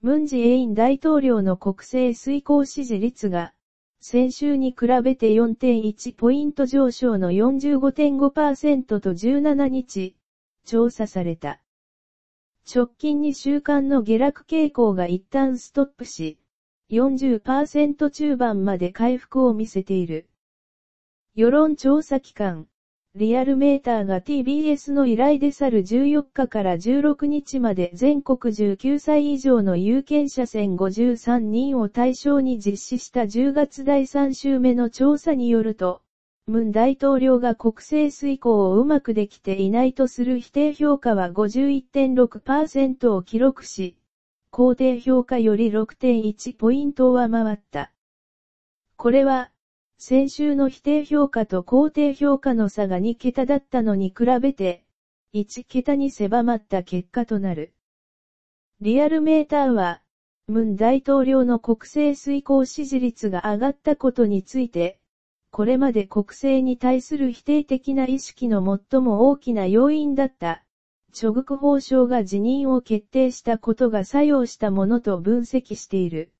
ムンジェイン大統領の国政遂行支持率が、先週に比べて4.1ポイント上昇の45.5%と17日、調査された。直近2週間の下落傾向が一旦ストップし、40%中盤まで回復を見せている。世論調査機関、リアルメーターが TBS の依頼で去る14日から16日まで全国19歳以上の有権者1053人を対象に実施した10月第3週目の調査によると、ムン大統領が国政遂行をうまくできていないとする否定評価は51.6%を記録し、肯定評価より6.1ポイントを上回った。これは、先週の否定評価と肯定評価の差が2桁だったのに比べて、1桁に狭まった結果となる。リアルメーターは、ムン大統領の国政遂行支持率が上がったことについて、これまで国政に対する否定的な意識の最も大きな要因だった、諸国法相が辞任を決定したことが作用したものと分析している。